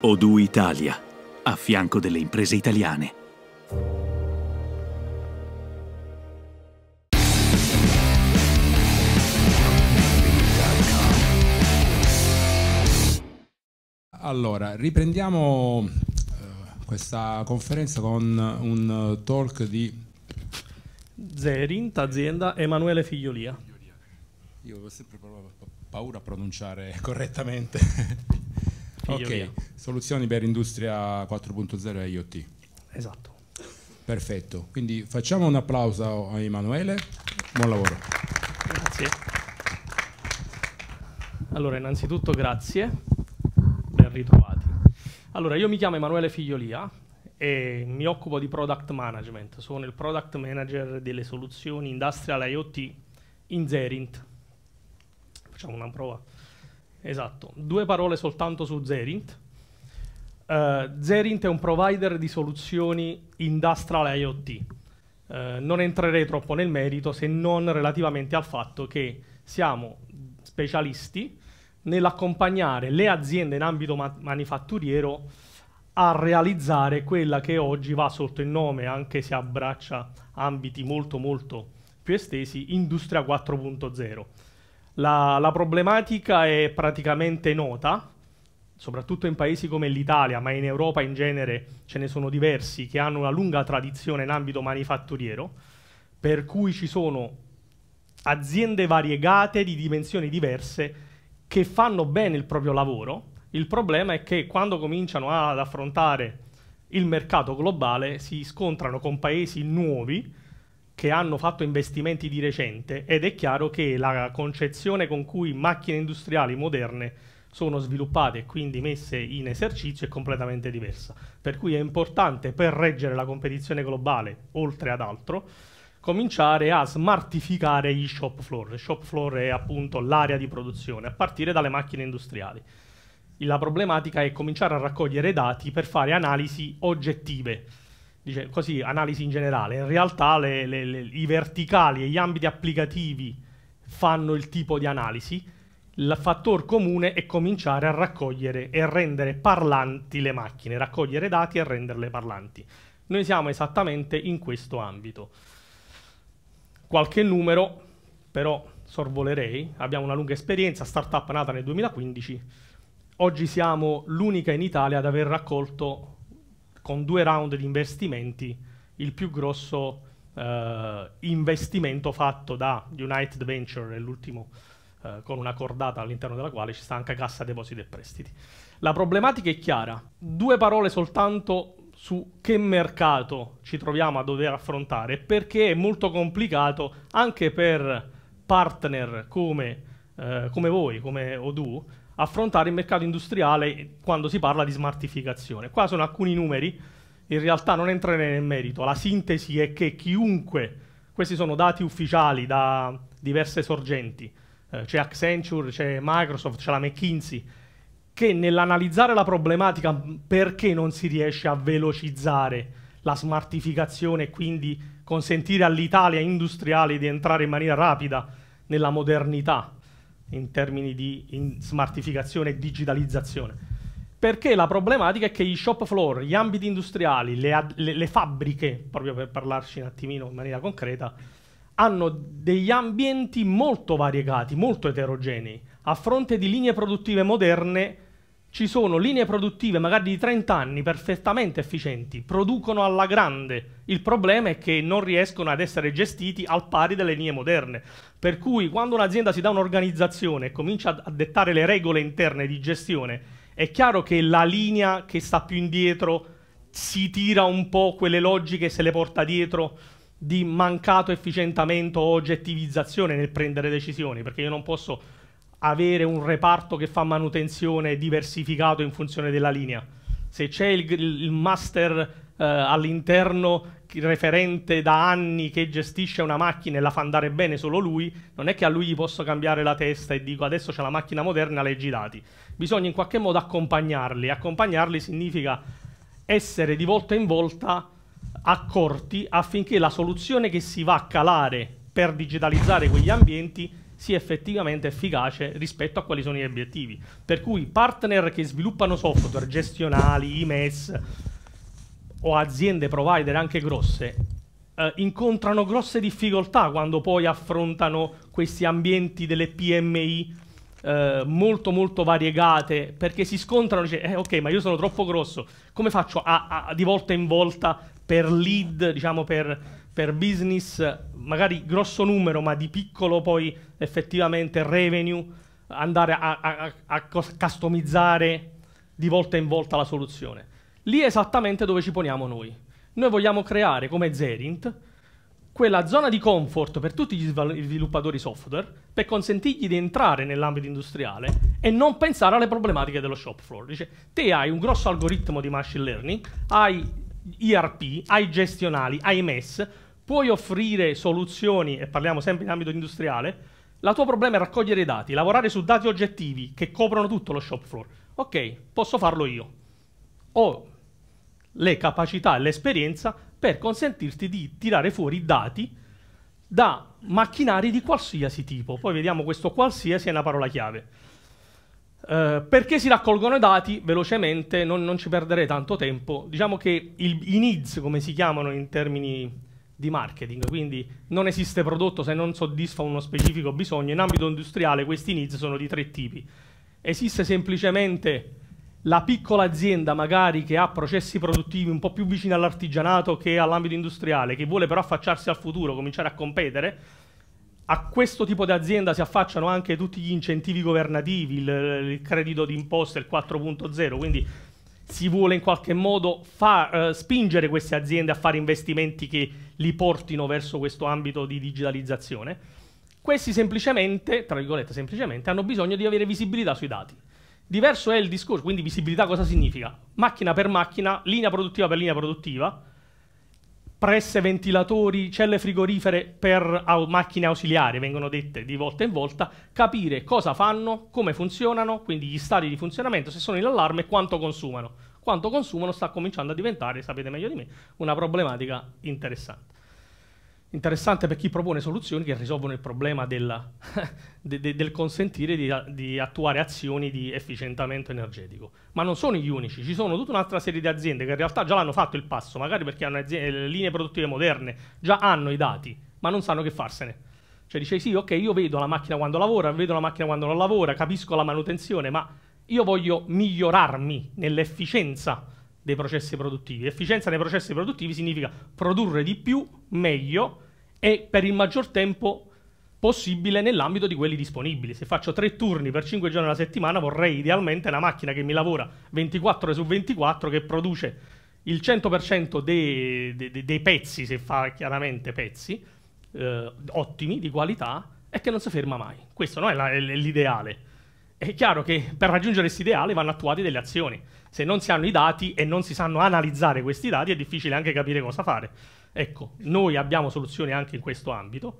Odu Italia, a fianco delle imprese italiane. Allora, riprendiamo eh, questa conferenza con un eh, talk di Zerint, azienda Emanuele Figliolia. Io ho sempre paura a pronunciare correttamente. Ok, via. soluzioni per industria 4.0 e IoT. Esatto. Perfetto, quindi facciamo un applauso a Emanuele, buon lavoro. Grazie. Allora, innanzitutto grazie, ben ritrovati. Allora, io mi chiamo Emanuele Figliolia e mi occupo di product management, sono il product manager delle soluzioni industrial IoT in Zerint. Facciamo una prova. Esatto, due parole soltanto su Zerint. Uh, Zerint è un provider di soluzioni industrial IoT. Uh, eh, non entrerei troppo nel merito se non relativamente al fatto che siamo specialisti nell'accompagnare le aziende in ambito ma manifatturiero a realizzare quella che oggi va sotto il nome, anche se abbraccia ambiti molto molto più estesi, Industria 4.0 la, la problematica è praticamente nota, soprattutto in paesi come l'Italia, ma in Europa in genere ce ne sono diversi che hanno una lunga tradizione in ambito manifatturiero, per cui ci sono aziende variegate di dimensioni diverse che fanno bene il proprio lavoro. Il problema è che quando cominciano ad affrontare il mercato globale si scontrano con paesi nuovi che hanno fatto investimenti di recente ed è chiaro che la concezione con cui macchine industriali moderne sono sviluppate e quindi messe in esercizio è completamente diversa. Per cui è importante per reggere la competizione globale, oltre ad altro, cominciare a smartificare gli shop floor. Il shop floor è appunto l'area di produzione, a partire dalle macchine industriali. La problematica è cominciare a raccogliere dati per fare analisi oggettive dice così, analisi in generale, in realtà le, le, le, i verticali e gli ambiti applicativi fanno il tipo di analisi, il fattore comune è cominciare a raccogliere e rendere parlanti le macchine, raccogliere dati e renderle parlanti. Noi siamo esattamente in questo ambito. Qualche numero, però sorvolerei, abbiamo una lunga esperienza, startup nata nel 2015, oggi siamo l'unica in Italia ad aver raccolto con due round di investimenti, il più grosso eh, investimento fatto da United Venture, è l'ultimo eh, con una cordata all'interno della quale ci sta anche Cassa Depositi e Prestiti. La problematica è chiara, due parole soltanto su che mercato ci troviamo a dover affrontare, perché è molto complicato anche per partner come, eh, come voi, come Odoo, affrontare il mercato industriale quando si parla di smartificazione. Qua sono alcuni numeri, in realtà non entrerei nel merito, la sintesi è che chiunque, questi sono dati ufficiali da diverse sorgenti, eh, c'è Accenture, c'è Microsoft, c'è la McKinsey, che nell'analizzare la problematica perché non si riesce a velocizzare la smartificazione e quindi consentire all'Italia industriale di entrare in maniera rapida nella modernità in termini di smartificazione e digitalizzazione. Perché la problematica è che i shop floor, gli ambiti industriali, le, le, le fabbriche, proprio per parlarci un attimino in maniera concreta, hanno degli ambienti molto variegati, molto eterogenei, a fronte di linee produttive moderne ci sono linee produttive magari di 30 anni perfettamente efficienti, producono alla grande. Il problema è che non riescono ad essere gestiti al pari delle linee moderne. Per cui quando un'azienda si dà un'organizzazione e comincia a dettare le regole interne di gestione, è chiaro che la linea che sta più indietro si tira un po' quelle logiche se le porta dietro di mancato efficientamento o oggettivizzazione nel prendere decisioni, perché io non posso avere un reparto che fa manutenzione diversificato in funzione della linea. Se c'è il, il, master eh, all'interno referente da anni che gestisce una macchina e la fa andare bene solo lui, non è che a lui gli posso cambiare la testa e dico adesso c'è la macchina moderna, leggi i dati. Bisogna in qualche modo accompagnarli. Accompagnarli significa essere di volta in volta accorti affinché la soluzione che si va a calare per digitalizzare quegli ambienti sia effettivamente efficace rispetto a quali sono gli obiettivi. Per cui partner che sviluppano software gestionali, IMES o aziende provider anche grosse eh, incontrano grosse difficoltà quando poi affrontano questi ambienti delle PMI eh, molto molto variegate perché si scontrano dice eh, ok ma io sono troppo grosso come faccio a, a, di volta in volta per lead diciamo per per business, magari grosso numero, ma di piccolo poi effettivamente revenue, andare a, a, a customizzare di volta in volta la soluzione. Lì è esattamente dove ci poniamo noi. Noi vogliamo creare come Zerint quella zona di comfort per tutti gli sviluppatori software per consentirgli di entrare nell'ambito industriale e non pensare alle problematiche dello shop floor. Dice, te hai un grosso algoritmo di machine learning, hai ERP, hai gestionali, hai MES, puoi offrire soluzioni, e parliamo sempre in ambito industriale, la tua problema è raccogliere i dati, lavorare su dati oggettivi che coprono tutto lo shop floor. Ok, posso farlo io. Ho le capacità e l'esperienza per consentirti di tirare fuori dati da macchinari di qualsiasi tipo. Poi vediamo questo qualsiasi è una parola chiave. Eh, perché si raccolgono i dati velocemente, non, non ci perderei tanto tempo. Diciamo che il, i needs, come si chiamano in termini di marketing, quindi non esiste prodotto se non soddisfa uno specifico bisogno. In ambito industriale questi needs sono di tre tipi. Esiste semplicemente la piccola azienda magari che ha processi produttivi un po' più vicini all'artigianato che all'ambito industriale, che vuole però affacciarsi al futuro, cominciare a competere, a questo tipo di azienda si affacciano anche tutti gli incentivi governativi, il, il credito d'imposta, il 4.0, quindi si vuole in qualche modo far, eh, spingere queste aziende a fare investimenti che li portino verso questo ambito di digitalizzazione. Questi semplicemente, tra virgolette semplicemente, hanno bisogno di avere visibilità sui dati. Diverso è il discorso, quindi visibilità cosa significa? Macchina per macchina, linea produttiva per linea produttiva, presse ventilatori, celle frigorifere per au- macchine ausiliarie, vengono dette di volta in volta, capire cosa fanno, come funzionano, quindi gli stati di funzionamento, se sono in allarme e quanto consumano. Quanto consumano sta cominciando a diventare, sapete meglio di me, una problematica interessante interessante per chi propone soluzioni che risolvono il problema della, de, de, del consentire di, di, attuare azioni di efficientamento energetico. Ma non sono gli unici, ci sono tutta un'altra serie di aziende che in realtà già l'hanno fatto il passo, magari perché hanno eh, linee produttive moderne, già hanno i dati, ma non sanno che farsene. Cioè dice sì, ok, io vedo la macchina quando lavora, vedo la macchina quando non lavora, capisco la manutenzione, ma io voglio migliorarmi nell'efficienza dei processi produttivi. Efficienza nei processi produttivi significa produrre di più, meglio e per il maggior tempo possibile nell'ambito di quelli disponibili. Se faccio tre turni per cinque giorni alla settimana, vorrei idealmente una macchina che mi lavora 24 ore su 24, che produce il 100% dei, dei, dei pezzi, se fa chiaramente pezzi, eh, ottimi, di qualità, e che non si ferma mai. Questo non è, la, è l'ideale è chiaro che per raggiungere questo ideale vanno attuate delle azioni. Se non si hanno i dati e non si sanno analizzare questi dati è difficile anche capire cosa fare. Ecco, noi abbiamo soluzioni anche in questo ambito,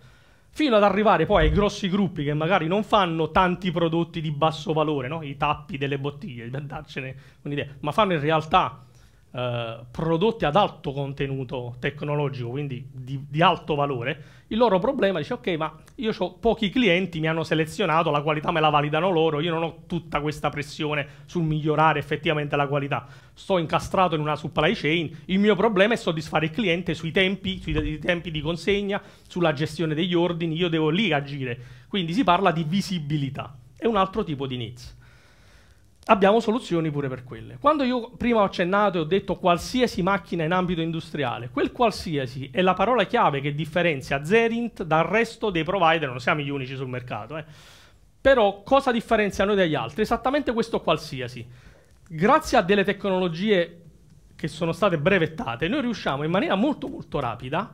fino ad arrivare poi ai grossi gruppi che magari non fanno tanti prodotti di basso valore, no? i tappi delle bottiglie, per darcene un'idea, ma fanno in realtà eh, prodotti ad alto contenuto tecnologico, quindi di, di, alto valore, il loro problema dice ok ma io ho pochi clienti, mi hanno selezionato, la qualità me la validano loro, io non ho tutta questa pressione sul migliorare effettivamente la qualità, sto incastrato in una supply chain, il mio problema è soddisfare il cliente sui tempi, sui tempi di consegna, sulla gestione degli ordini, io devo lì agire, quindi si parla di visibilità, è un altro tipo di needs abbiamo soluzioni pure per quelle. Quando io prima ho accennato e ho detto qualsiasi macchina in ambito industriale, quel qualsiasi è la parola chiave che differenzia Zerint dal resto dei provider, non siamo gli unici sul mercato, eh. però cosa differenzia noi dagli altri? Esattamente questo qualsiasi. Grazie a delle tecnologie che sono state brevettate, noi riusciamo in maniera molto molto rapida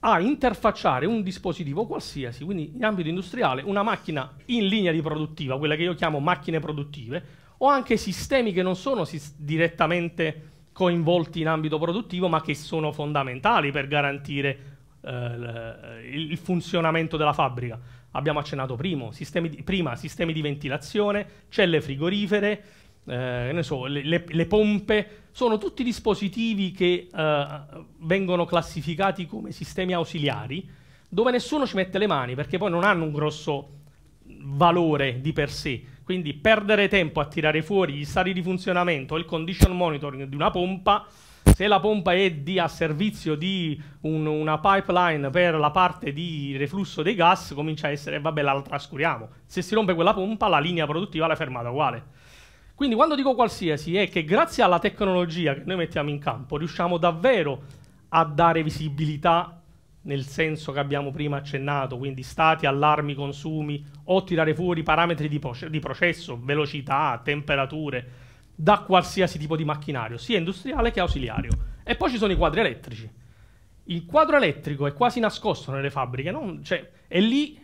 a interfacciare un dispositivo qualsiasi, quindi in ambito industriale, una macchina in linea di produttiva, quella che io chiamo macchine produttive, o anche sistemi che non sono direttamente coinvolti in ambito produttivo, ma che sono fondamentali per garantire eh, il funzionamento della fabbrica. Abbiamo accennato prima sistemi di, prima, sistemi di ventilazione, celle frigorifere, eh, ne so, le, le, le, pompe, sono tutti dispositivi che eh, vengono classificati come sistemi ausiliari, dove nessuno ci mette le mani perché poi non hanno un grosso valore di per sé. Quindi perdere tempo a tirare fuori gli stati di funzionamento o il condition monitoring di una pompa, se la pompa è di, a servizio di un, una pipeline per la parte di reflusso dei gas, comincia a essere, vabbè, la trascuriamo. Se si rompe quella pompa, la linea produttiva la fermata uguale. Quindi quando dico qualsiasi è che grazie alla tecnologia che noi mettiamo in campo riusciamo davvero a dare visibilità nel senso che abbiamo prima accennato, quindi stati, allarmi, consumi o tirare fuori parametri di, di processo, velocità, temperature, da qualsiasi tipo di macchinario, sia industriale che ausiliario. E poi ci sono i quadri elettrici. Il quadro elettrico è quasi nascosto nelle fabbriche, non, cioè, è lì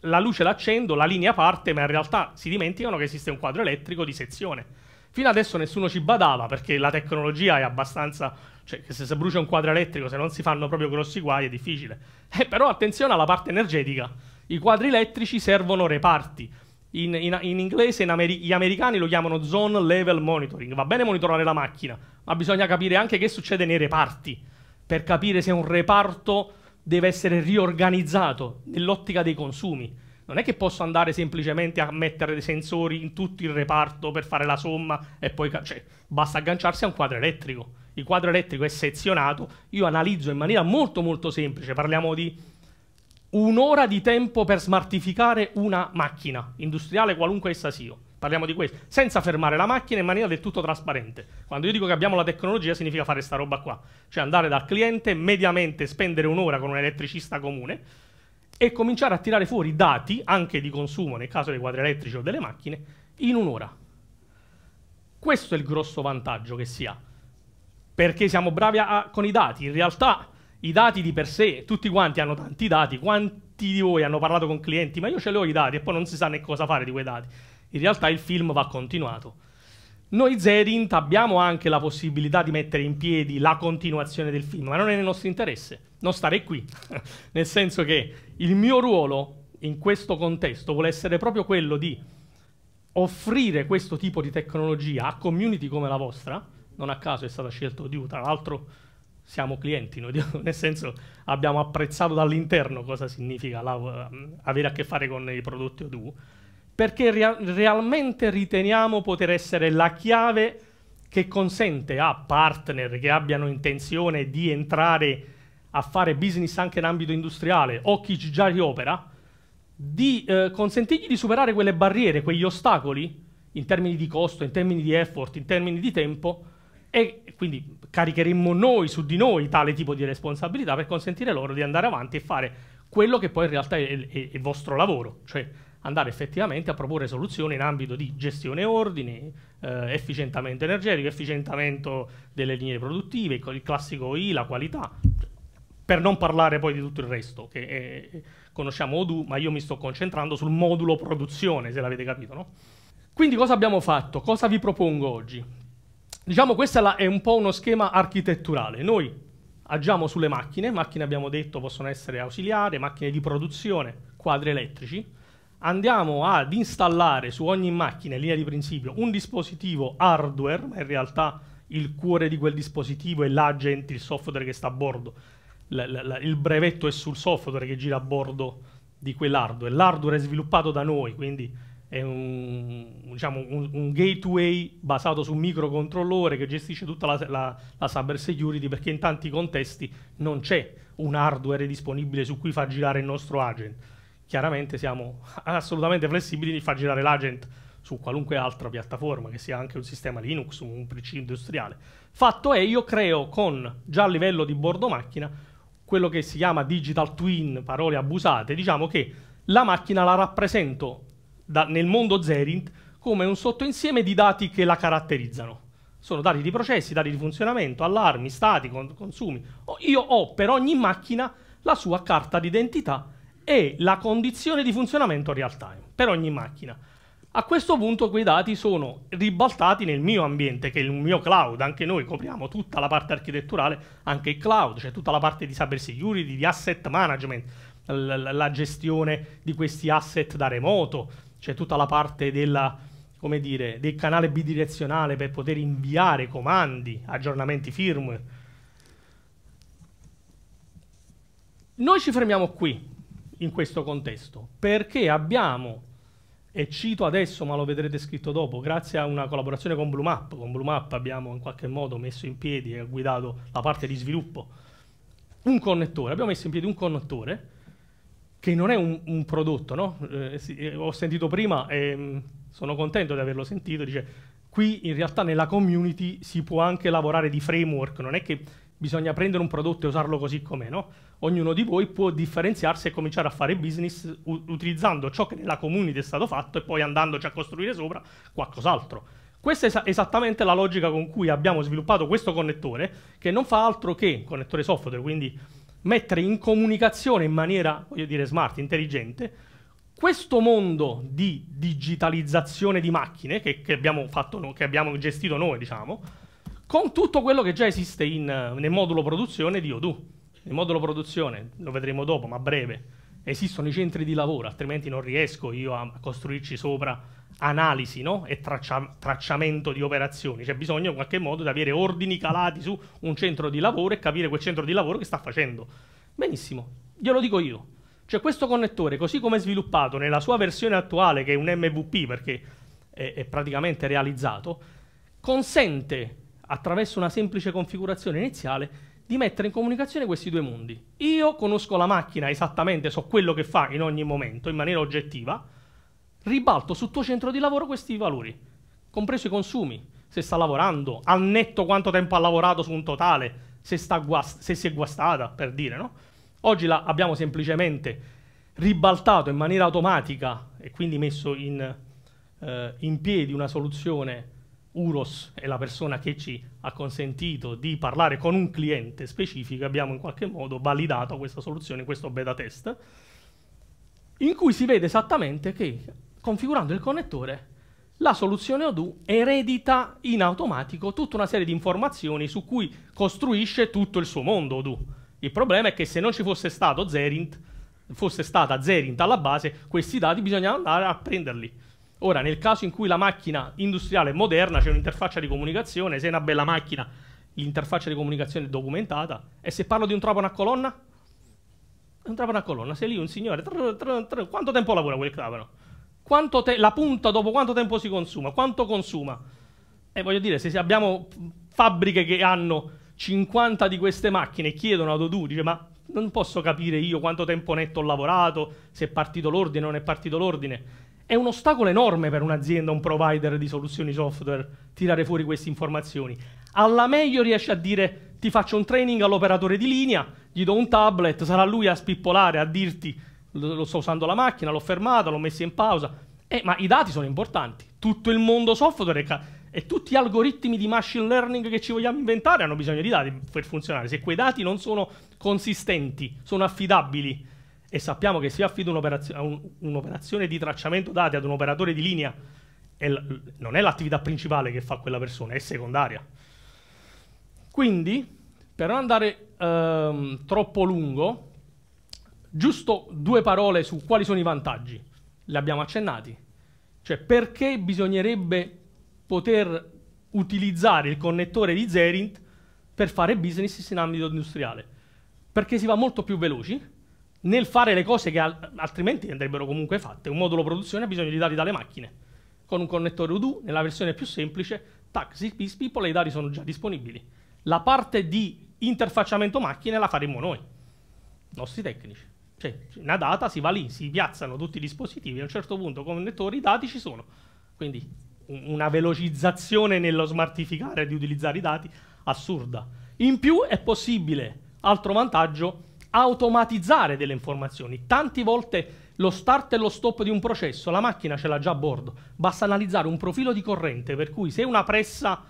la luce l'accendo, la linea parte, ma in realtà si dimenticano che esiste un quadro elettrico di sezione. Fino adesso nessuno ci badava perché la tecnologia è abbastanza... cioè che se si brucia un quadro elettrico, se non si fanno proprio grossi guai è difficile. Eh, però attenzione alla parte energetica. I quadri elettrici servono reparti. In, in, in inglese in ameri- gli americani lo chiamano zone level monitoring. Va bene monitorare la macchina, ma bisogna capire anche che succede nei reparti per capire se un reparto deve essere riorganizzato nell'ottica dei consumi. Non è che posso andare semplicemente a mettere dei sensori in tutto il reparto per fare la somma e poi cioè, basta agganciarsi a un quadro elettrico. Il quadro elettrico è sezionato, io analizzo in maniera molto molto semplice, parliamo di un'ora di tempo per smartificare una macchina industriale qualunque essa sia parliamo di questo, senza fermare la macchina in maniera del tutto trasparente. Quando io dico che abbiamo la tecnologia significa fare sta roba qua, cioè andare dal cliente, mediamente spendere un'ora con un elettricista comune e cominciare a tirare fuori dati, anche di consumo nel caso dei quadri elettrici o delle macchine, in un'ora. Questo è il grosso vantaggio che si ha, perché siamo bravi a, con i dati. In realtà i dati di per sé, tutti quanti hanno tanti dati, quanti di voi hanno parlato con clienti, ma io ce li ho i dati e poi non si sa né cosa fare di quei dati in realtà il film va continuato. Noi Zedint abbiamo anche la possibilità di mettere in piedi la continuazione del film, ma non è nel nostro interesse non stare qui, nel senso che il mio ruolo in questo contesto vuole essere proprio quello di offrire questo tipo di tecnologia a community come la vostra, non a caso è stata scelta Odoo, tra l'altro siamo clienti, noi, nel senso abbiamo apprezzato dall'interno cosa significa la, avere a che fare con i prodotti Odoo, perché rea realmente riteniamo poter essere la chiave che consente a partner che abbiano intenzione di entrare a fare business anche in ambito industriale o chi già riopera, di eh, consentirgli di superare quelle barriere, quegli ostacoli, in termini di costo, in termini di effort, in termini di tempo, e quindi caricheremmo noi su di noi tale tipo di responsabilità per consentire loro di andare avanti e fare quello che poi in realtà è, è, è il vostro lavoro, cioè andare effettivamente a proporre soluzioni in ambito di gestione ordini, eh, efficientamento energetico, efficientamento delle linee produttive, il classico I, la qualità, per non parlare poi di tutto il resto, che è, eh, conosciamo Odoo, ma io mi sto concentrando sul modulo produzione, se l'avete capito, no? Quindi cosa abbiamo fatto? Cosa vi propongo oggi? Diciamo questo è un po' uno schema architetturale. Noi agiamo sulle macchine, macchine abbiamo detto possono essere ausiliari, macchine di produzione, quadri elettrici, andiamo ad installare su ogni macchina in linea di principio un dispositivo hardware, ma in realtà il cuore di quel dispositivo è l'agent, il software che sta a bordo. L il brevetto è sul software che gira a bordo di quell'hardware. L'hardware è sviluppato da noi, quindi è un, diciamo, un, un, gateway basato su un microcontrollore che gestisce tutta la, la, la cyber security perché in tanti contesti non c'è un hardware disponibile su cui far girare il nostro agent chiaramente siamo assolutamente flessibili di far girare l'agent su qualunque altra piattaforma, che sia anche un sistema Linux, un PC industriale. Fatto è, io creo con, già a livello di bordo macchina, quello che si chiama digital twin, parole abusate, diciamo che la macchina la rappresento da, nel mondo Zerint come un sottoinsieme di dati che la caratterizzano. Sono dati di processi, dati di funzionamento, allarmi, stati, consumi. Io ho per ogni macchina la sua carta d'identità e la condizione di funzionamento real time per ogni macchina. A questo punto quei dati sono ribaltati nel mio ambiente, che è il mio cloud, anche noi copriamo tutta la parte architetturale, anche il cloud, cioè tutta la parte di cyber security, di asset management, la gestione di questi asset da remoto, cioè tutta la parte della, dire, del canale bidirezionale per poter inviare comandi, aggiornamenti firmware. Noi ci fermiamo qui, in questo contesto, perché abbiamo, e cito adesso ma lo vedrete scritto dopo, grazie a una collaborazione con Blumap, con Blumap abbiamo in qualche modo messo in piedi e guidato la parte di sviluppo, un connettore, abbiamo messo in piedi un connettore che non è un, un prodotto, no? eh, sì, eh, ho sentito prima e eh, sono contento di averlo sentito, dice qui in realtà nella community si può anche lavorare di framework, non è che bisogna prendere un prodotto e usarlo così com'è, no? ognuno di voi può differenziarsi e cominciare a fare business utilizzando ciò che nella community è stato fatto e poi andandoci a costruire sopra qualcos'altro. Questa è esattamente la logica con cui abbiamo sviluppato questo connettore, che non fa altro che, un connettore software, quindi mettere in comunicazione in maniera, voglio dire, smart, intelligente, questo mondo di digitalizzazione di macchine che, che, abbiamo, no, che abbiamo, gestito noi, diciamo, con tutto quello che già esiste in, nel modulo produzione di Odoo il modulo produzione, lo vedremo dopo, ma a breve, esistono i centri di lavoro, altrimenti non riesco io a costruirci sopra analisi no? e traccia tracciamento di operazioni. C'è bisogno in qualche modo di avere ordini calati su un centro di lavoro e capire quel centro di lavoro che sta facendo. Benissimo, glielo dico io. Cioè questo connettore, così come è sviluppato nella sua versione attuale, che è un MVP perché è, è praticamente realizzato, consente attraverso una semplice configurazione iniziale di mettere in comunicazione questi due mondi. Io conosco la macchina esattamente, so quello che fa in ogni momento, in maniera oggettiva, ribalto sul tuo centro di lavoro questi valori, compreso i consumi, se sta lavorando, al netto quanto tempo ha lavorato su un totale, se, se si è guastata, per dire, no? Oggi abbiamo semplicemente ribaltato in maniera automatica e quindi messo in, eh, in piedi una soluzione Uros è la persona che ci ha consentito di parlare con un cliente specifico, abbiamo in qualche modo validato questa soluzione, questo beta test, in cui si vede esattamente che configurando il connettore la soluzione Odoo eredita in automatico tutta una serie di informazioni su cui costruisce tutto il suo mondo Odoo. Il problema è che se non ci fosse stato Zerint, fosse stata Zerint alla base, questi dati bisogna andare a prenderli. Ora, nel caso in cui la macchina industriale è moderna, c'è cioè un'interfaccia di comunicazione, se è una bella macchina, l'interfaccia di comunicazione è documentata, e se parlo di un trapano a colonna? Un trapano a colonna, sei lì un signore... Trrr, trrr, trrr, quanto tempo lavora quel trapano? Te- la punta dopo quanto tempo si consuma? Quanto consuma? E voglio dire, se abbiamo fabbriche che hanno 50 di queste macchine e chiedono ad Odoo, dice ma non posso capire io quanto tempo netto ho lavorato, se è partito l'ordine o non è partito l'ordine è un ostacolo enorme per un'azienda, un provider di soluzioni software, tirare fuori queste informazioni. Alla meglio riesce a dire ti faccio un training all'operatore di linea, gli do un tablet, sarà lui a spippolare, a dirti lo sto usando la macchina, l'ho fermata, l'ho messa in pausa. Eh, ma i dati sono importanti. Tutto il mondo software e tutti gli algoritmi di machine learning che ci vogliamo inventare hanno bisogno di dati per funzionare. Se quei dati non sono consistenti, sono affidabili, e sappiamo che se io affido un'operazione, un, un di tracciamento dati ad un operatore di linea, è non è l'attività principale che fa quella persona, è secondaria. Quindi, per non andare ehm, troppo lungo, giusto due parole su quali sono i vantaggi. Li abbiamo accennati. Cioè, perché bisognerebbe poter utilizzare il connettore di Zerint per fare business in ambito industriale? Perché si va molto più veloci, nel fare le cose che altrimenti andrebbero comunque fatte. Un modulo produzione ha bisogno di dati dalle macchine. Con un connettore UDU, nella versione più semplice, tac, si spipola, i dati sono già disponibili. La parte di interfacciamento macchine la faremo noi, i nostri tecnici. Cioè, una data si va lì, si piazzano tutti i dispositivi, a un certo punto con connettori, i dati ci sono. Quindi una velocizzazione nello smartificare di utilizzare i dati assurda. In più è possibile, altro vantaggio, automatizzare delle informazioni. Tante volte lo start e lo stop di un processo la macchina ce l'ha già a bordo, basta analizzare un profilo di corrente, per cui se una pressa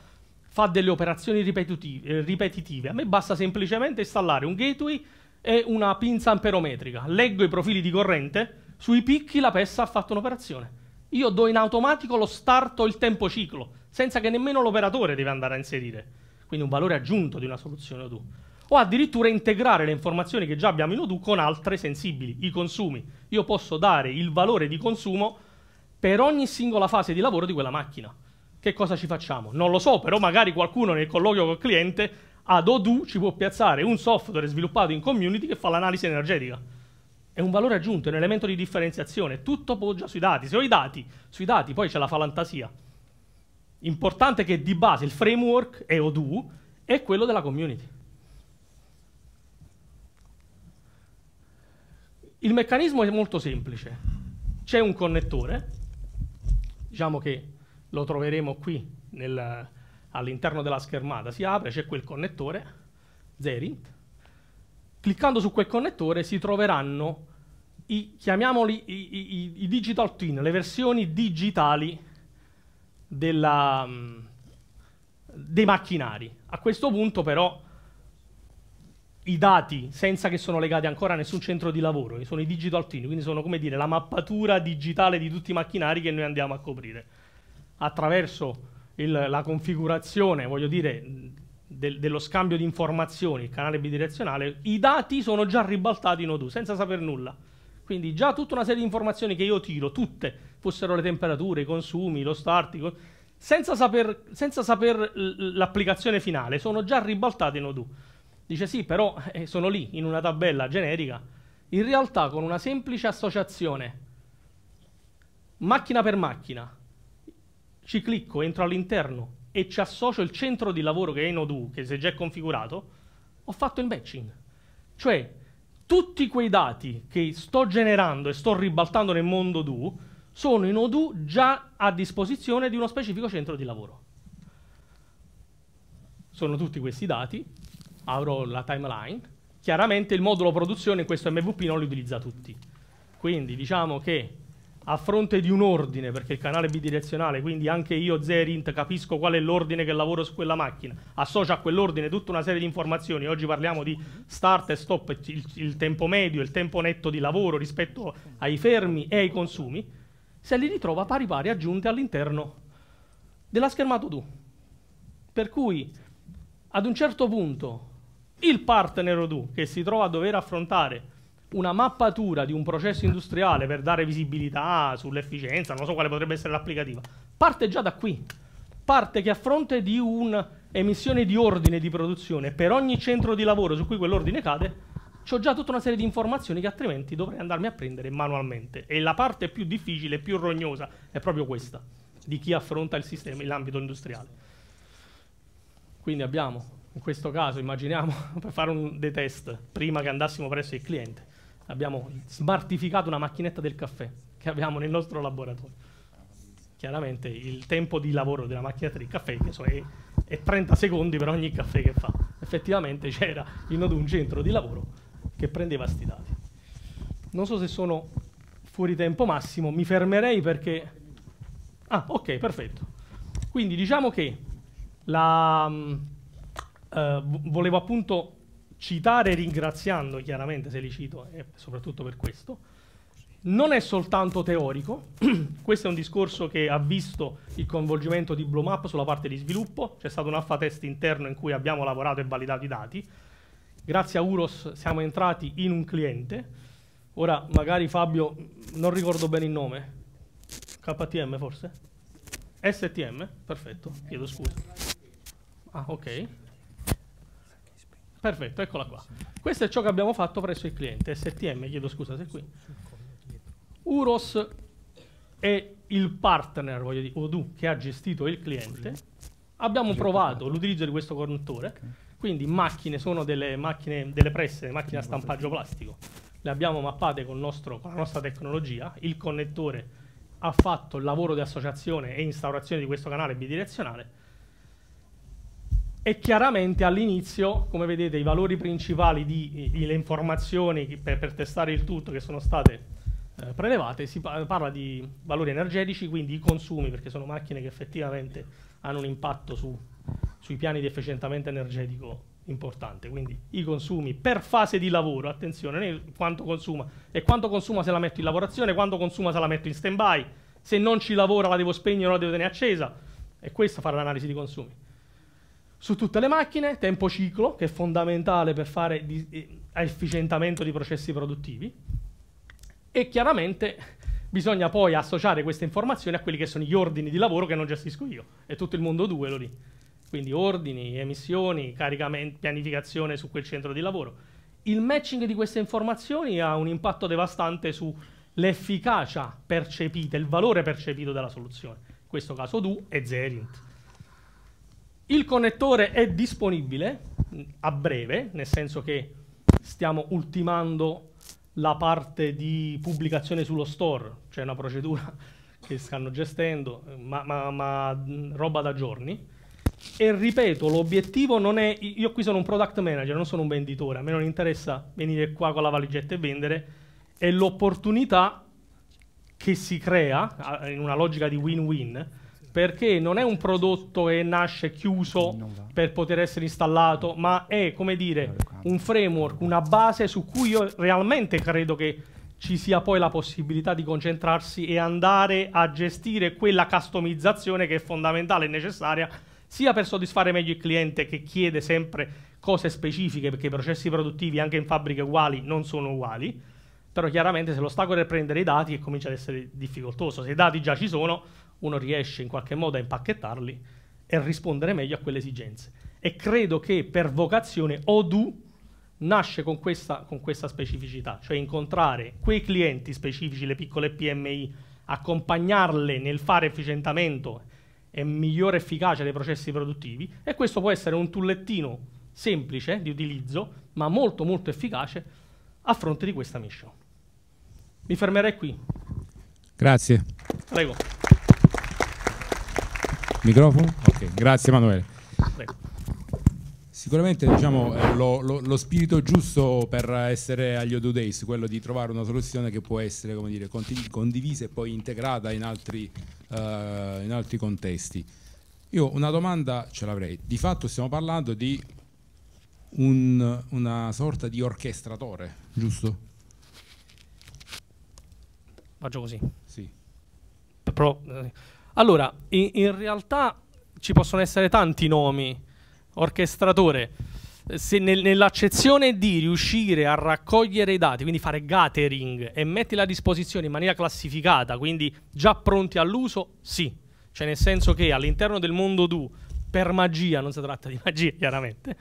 fa delle operazioni ripetitive, eh, ripetitive a me basta semplicemente installare un gateway e una pinza amperometrica, leggo i profili di corrente, sui picchi la pressa ha fatto un'operazione. Io do in automatico lo start o il tempo ciclo, senza che nemmeno l'operatore deve andare a inserire, quindi un valore aggiunto di una soluzione o due o addirittura integrare le informazioni che già abbiamo in Odoo con altre sensibili, i consumi. Io posso dare il valore di consumo per ogni singola fase di lavoro di quella macchina. Che cosa ci facciamo? Non lo so, però magari qualcuno nel colloquio col cliente ad Odoo ci può piazzare un software sviluppato in community che fa l'analisi energetica. È un valore aggiunto, è un elemento di differenziazione, tutto poggia sui dati. Se ho i dati, sui dati poi c'è la fa fantasia. Importante che di base il framework è Odoo, è quello della community. Il meccanismo è molto semplice. C'è un connettore, diciamo che lo troveremo qui nel, all'interno della schermata, si apre, c'è quel connettore, Zerint. Cliccando su quel connettore si troveranno i, chiamiamoli i, i, i digital twin, le versioni digitali della, mm, dei macchinari. A questo punto però i dati senza che sono legati ancora a nessun centro di lavoro, sono i digital twin, quindi sono come dire la mappatura digitale di tutti i macchinari che noi andiamo a coprire. Attraverso il, la configurazione, voglio dire, del, dello scambio di informazioni, il canale bidirezionale, i dati sono già ribaltati in O2 senza saper nulla. Quindi già tutta una serie di informazioni che io tiro, tutte, fossero le temperature, i consumi, lo start, senza saper, senza saper l'applicazione finale, sono già ribaltate in O2. Dice sì, però eh, sono lì in una tabella generica. In realtà con una semplice associazione macchina per macchina, ci clicco, entro all'interno e ci associo il centro di lavoro che è in Odoo, che si è già configurato, ho fatto il matching. Cioè, tutti quei dati che sto generando e sto ribaltando nel mondo Odoo sono in Odoo già a disposizione di uno specifico centro di lavoro. Sono tutti questi dati avrò la timeline. Chiaramente il modulo produzione in questo MVP non li utilizza tutti. Quindi diciamo che a fronte di un ordine, perché il canale è bidirezionale, quindi anche io Zerint capisco qual è l'ordine che lavoro su quella macchina, associo a quell'ordine tutta una serie di informazioni, oggi parliamo di start e stop, il, il tempo medio, il tempo netto di lavoro rispetto ai fermi e ai consumi, se li ritrova pari pari aggiunte all'interno della schermata 2. Per cui ad un certo punto il partner Odoo che si trova a dover affrontare una mappatura di un processo industriale per dare visibilità sull'efficienza, non so quale potrebbe essere l'applicativa, parte già da qui. Parte che a fronte di un'emissione di ordine di produzione per ogni centro di lavoro su cui quell'ordine cade, ho già tutta una serie di informazioni che altrimenti dovrei andarmi a prendere manualmente. E la parte più difficile, più rognosa, è proprio questa, di chi affronta il sistema in ambito industriale. Quindi abbiamo in questo caso immaginiamo per fare un, dei test prima che andassimo presso il cliente, abbiamo smartificato una macchinetta del caffè che abbiamo nel nostro laboratorio. Chiaramente il tempo di lavoro della macchinetta del caffè so, è, è, 30 secondi per ogni caffè che fa. Effettivamente c'era in un centro di lavoro che prendeva sti dati. Non so se sono fuori tempo massimo, mi fermerei perché... Ah, ok, perfetto. Quindi diciamo che la, eh, volevo appunto citare ringraziando, chiaramente se li cito, e soprattutto per questo, non è soltanto teorico, questo è un discorso che ha visto il coinvolgimento di Blumap sulla parte di sviluppo, c'è stato un alfa test interno in cui abbiamo lavorato e validato i dati, grazie a Uros siamo entrati in un cliente, ora magari Fabio non ricordo bene il nome, KTM forse? STM? Perfetto, chiedo scusa. Ah ok, Perfetto, eccola qua. Questo è ciò che abbiamo fatto presso il cliente, STM, chiedo scusa se è qui. Uros è il partner, voglio dire, Odu, che ha gestito il cliente. Abbiamo provato l'utilizzo di questo connettore, quindi macchine sono delle macchine, delle presse, macchine a stampaggio plastico. Le abbiamo mappate con, nostro, con la nostra tecnologia, il connettore ha fatto il lavoro di associazione e instaurazione di questo canale bidirezionale e chiaramente all'inizio, come vedete, i valori principali di, le informazioni per, per, testare il tutto che sono state eh, prelevate, si parla di valori energetici, quindi i consumi, perché sono macchine che effettivamente hanno un impatto su, sui piani di efficientamento energetico importante, quindi i consumi per fase di lavoro, attenzione, quanto consuma e quanto consuma se la metto in lavorazione, quanto consuma se la metto in stand-by, se non ci lavora la devo spegnere o la devo tenere accesa e questo fare l'analisi di consumi su tutte le macchine, tempo ciclo, che è fondamentale per fare di, eh, efficientamento di processi produttivi, e chiaramente bisogna poi associare queste informazioni a quelli che sono gli ordini di lavoro che non gestisco io, è tutto il mondo 2 lì. Quindi ordini, emissioni, pianificazione su quel centro di lavoro. Il matching di queste informazioni ha un impatto devastante sull'efficacia percepita, il valore percepito della soluzione. In questo caso DU e Zerint. Il connettore è disponibile mm, a breve, nel senso che stiamo ultimando la parte di pubblicazione sullo store, c'è una procedura che stanno gestendo, ma, ma, ma mm, roba da giorni. E ripeto, l'obiettivo non è. Io qui sono un product manager, non sono un venditore. A me non interessa venire qua con la valigetta e vendere. È l'opportunità che si crea in una logica di win-win perché non è un prodotto e nasce chiuso per poter essere installato, ma è, come dire, un framework, una base su cui io realmente credo che ci sia poi la possibilità di concentrarsi e andare a gestire quella customizzazione che è fondamentale e necessaria sia per soddisfare meglio il cliente che chiede sempre cose specifiche, perché i processi produttivi anche in fabbriche uguali non sono uguali, però chiaramente se l'ostacolo è prendere i dati comincia ad essere difficoltoso, se i dati già ci sono uno riesce in qualche modo a impacchettarli e rispondere meglio a quelle esigenze. E credo che per vocazione Odu nasce con questa, con questa specificità, cioè incontrare quei clienti specifici, le piccole PMI, accompagnarle nel fare efficientamento e migliore efficacia dei processi produttivi e questo può essere un tullettino semplice di utilizzo ma molto molto efficace a fronte di questa mission. Mi fermerei qui. Grazie. Prego. Microfono? Ok, grazie Emanuele. Sicuramente diciamo, eh, lo, lo, lo, spirito giusto per essere agli Odo Days, quello di trovare una soluzione che può essere dire, condivisa e poi integrata in altri, uh, in altri contesti. Io una domanda ce l'avrei. Di fatto stiamo parlando di un, una sorta di orchestratore, giusto? Faccio così. Sì. Però, allora, in, in realtà ci possono essere tanti nomi, orchestratore, se nel, nell'accezione di riuscire a raccogliere i dati, quindi fare gathering e metterli a disposizione in maniera classificata, quindi già pronti all'uso, sì. Cioè nel senso che all'interno del mondo DU, per magia, non si tratta di magia chiaramente,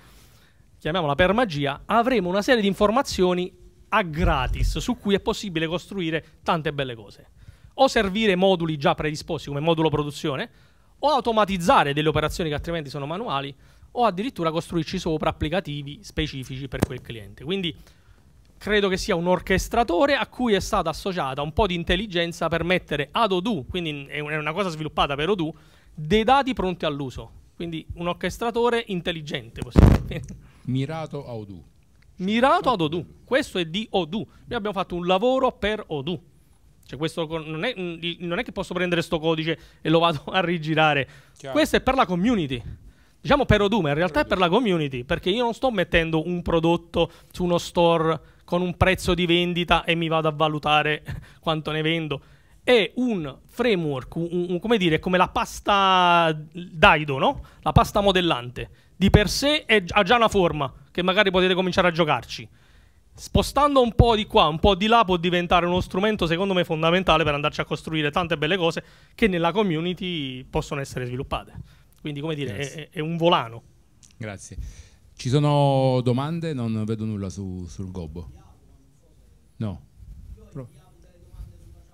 chiamiamola per magia, avremo una serie di informazioni a gratis su cui è possibile costruire tante belle cose o servire moduli già predisposti come modulo produzione, o automatizzare delle operazioni che altrimenti sono manuali, o addirittura costruirci sopra applicativi specifici per quel cliente. Quindi credo che sia un orchestratore a cui è stata associata un po' di intelligenza per mettere ad Odoo, quindi è una cosa sviluppata per Odoo, dei dati pronti all'uso. Quindi un orchestratore intelligente, possiamo dire. Mirato a Odoo. Mirato ad Odoo. Questo è di Odoo. Noi abbiamo fatto un lavoro per Odoo. Cioè, questo non è, mm, non è, che posso prendere sto codice e lo vado a rigirare. Chiaro. Questo è per la community. Diciamo per Oduma, in realtà per è per la community, perché io non sto mettendo un prodotto su uno store con un prezzo di vendita e mi vado a valutare quanto ne vendo. È un framework, un, un, come dire, come la pasta Daido, no? La pasta modellante. Di per sé è, ha già una forma che magari potete cominciare a giocarci spostando un po' di qua, un po' di là, può diventare uno strumento secondo me fondamentale per andarci a costruire tante belle cose che nella community possono essere sviluppate. Quindi, come dire, è, è, un volano. Grazie. Ci sono domande? Non vedo nulla su, sul gobbo. No. Pro.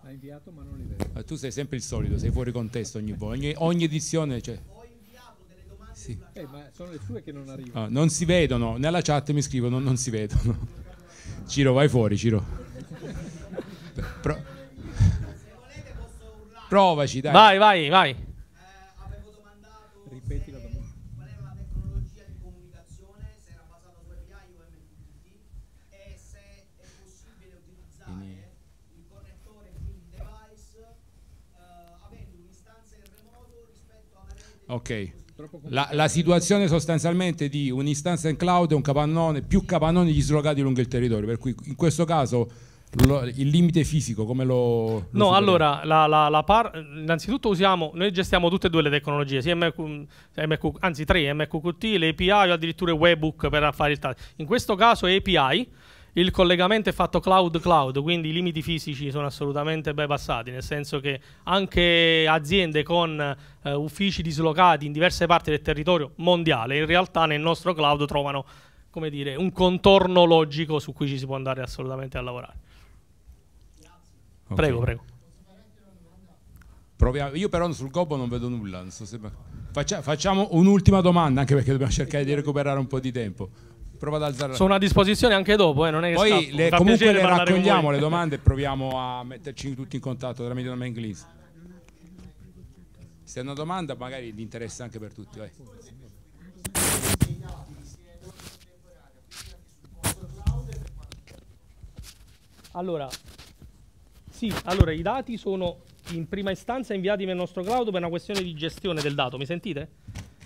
inviato ma non le vedo. Eh, tu sei sempre il solito, sei fuori contesto ogni volta. Ogni, ogni edizione c'è. Cioè. Sì. Eh, ma sono le sue che non arrivano. Ah, non si vedono, nella chat mi scrivono non si vedono. Ciro, vai fuori, Ciro. Pro- Provaci, dai. Vai, vai, vai. Ripetila da Qual era la tecnologia di comunicazione? Se era basata su API E se è possibile utilizzare il connettore, quindi device, avendo un'istanza in remoto rispetto alla Ok. La, la, situazione sostanzialmente di un'istanza in cloud è un capannone, più capannoni dislocati lungo il territorio, per cui in questo caso lo, il limite fisico come lo... lo no, allora, la, la, la par, innanzitutto usiamo, noi gestiamo tutte e due le tecnologie, sia MQ, MQ, anzi 3, MQQT, le o addirittura Webhook per fare il task. In questo caso API il collegamento è fatto cloud-cloud, quindi i limiti fisici sono assolutamente bypassati, nel senso che anche aziende con eh, uffici dislocati in diverse parti del territorio mondiale, in realtà nel nostro cloud trovano come dire, un contorno logico su cui ci si può andare assolutamente a lavorare. Okay. Prego, prego. Proviamo. Io però sul Gobo non vedo nulla, non so se... Faccia, facciamo un'ultima domanda, anche perché dobbiamo cercare di recuperare un po' di tempo prova ad alzare. Sono a disposizione anche dopo, eh, non è che Poi le, comunque le raccogliamo le domande e proviamo a metterci tutti in contatto tramite nome inglese. Se è una domanda magari di interesse anche per tutti, vai. Allora, sì, allora i dati sono in prima istanza inviati nel nostro cloud per una questione di gestione del dato, mi sentite?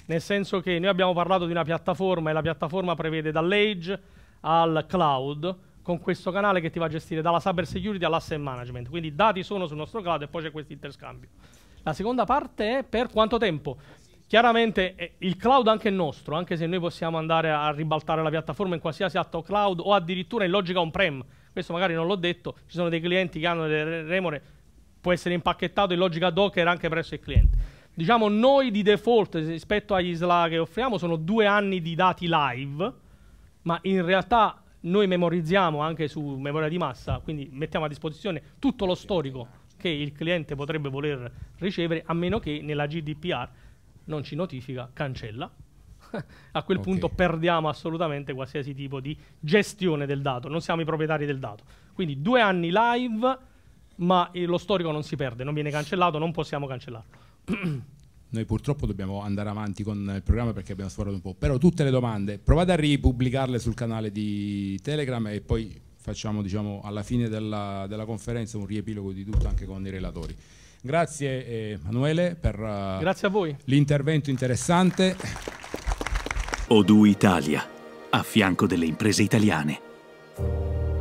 nel senso che noi abbiamo parlato di una piattaforma e la piattaforma prevede dall'age al cloud con questo canale che ti va a gestire dalla cyber security all'asset management. Quindi i dati sono sul nostro cloud e poi c'è questo interscambio. La seconda parte è per quanto tempo? Chiaramente eh, il cloud anche è nostro, anche se noi possiamo andare a ribaltare la piattaforma in qualsiasi atto cloud o addirittura in logica on-prem. Questo magari non l'ho detto, ci sono dei clienti che hanno delle remore, può essere impacchettato in logica Docker anche presso il cliente diciamo noi di default rispetto agli SLA che offriamo sono due anni di dati live, ma in realtà noi memorizziamo anche su memoria di massa, quindi mettiamo a disposizione tutto lo storico che il cliente potrebbe voler ricevere, a meno che nella GDPR non ci notifica cancella. a quel okay. punto perdiamo assolutamente qualsiasi tipo di gestione del dato, non siamo i proprietari del dato. Quindi due anni live, ma eh, lo storico non si perde, non viene cancellato, non possiamo cancellarlo. Noi purtroppo dobbiamo andare avanti con il programma perché abbiamo sforato un po', però tutte le domande provate a ripubblicarle sul canale di Telegram e poi facciamo diciamo, alla fine della, della conferenza un riepilogo di tutto anche con i relatori. Grazie eh, Emanuele per uh, l'intervento interessante. Odu Italia, a fianco delle imprese italiane.